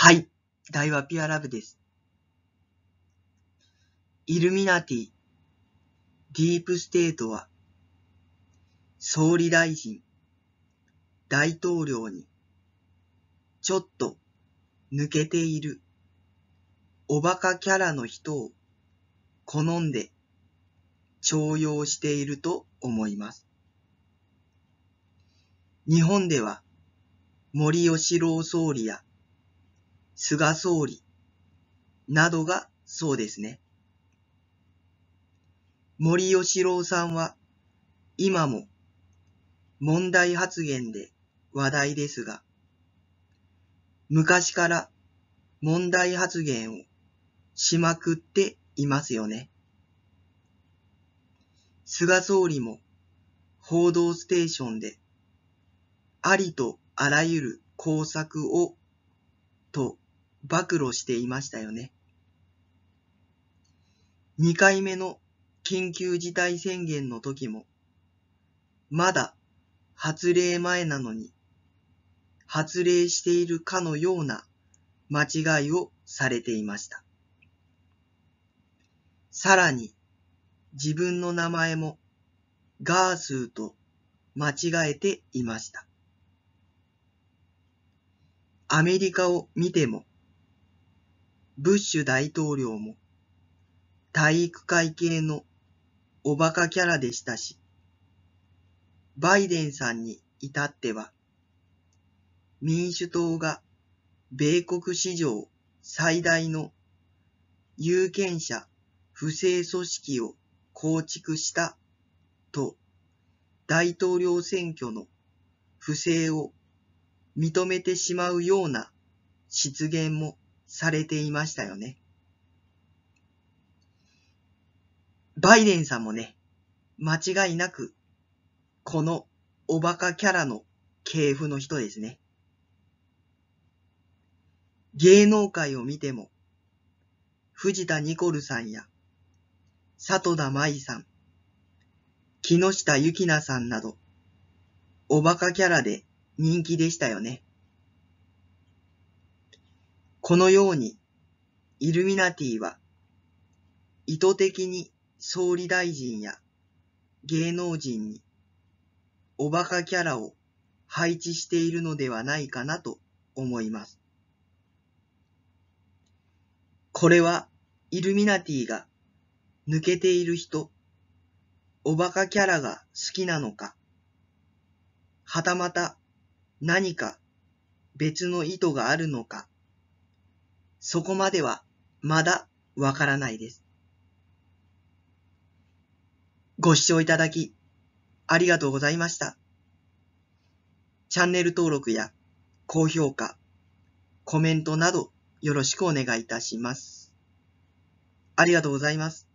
はい。大和ピアラブです。イルミナティ、ディープステートは、総理大臣、大統領に、ちょっと抜けている、おバカキャラの人を好んで徴用していると思います。日本では森吉郎総理や菅総理などがそうですね。森吉郎さんは今も問題発言で話題ですが、昔から問題発言をしまくっていますよね。菅総理も報道ステーションでありとあらゆる工作をと暴露していましたよね。2回目の緊急事態宣言の時も、まだ発令前なのに、発令しているかのような間違いをされていました。さらに、自分の名前もガースーと間違えていました。アメリカを見ても、ブッシュ大統領も、体育会系のおバカキャラでしたし、バイデンさんに至っては、民主党が米国史上最大の有権者不正組織を構築したと大統領選挙の不正を認めてしまうような失言もされていましたよね。バイデンさんもね、間違いなく、このおバカキャラの系譜の人ですね。芸能界を見ても、藤田ニコルさんや、里田舞さん、木下ゆきなさんなど、おバカキャラで人気でしたよね。このように、イルミナティは、意図的に総理大臣や芸能人に、おバカキャラを配置しているのではないかなと思います。これは、イルミナティが抜けている人、おバカキャラが好きなのか、はたまた何か別の意図があるのか、そこまではまだわからないです。ご視聴いただき、ありがとうございました。チャンネル登録や高評価、コメントなどよろしくお願いいたします。ありがとうございます。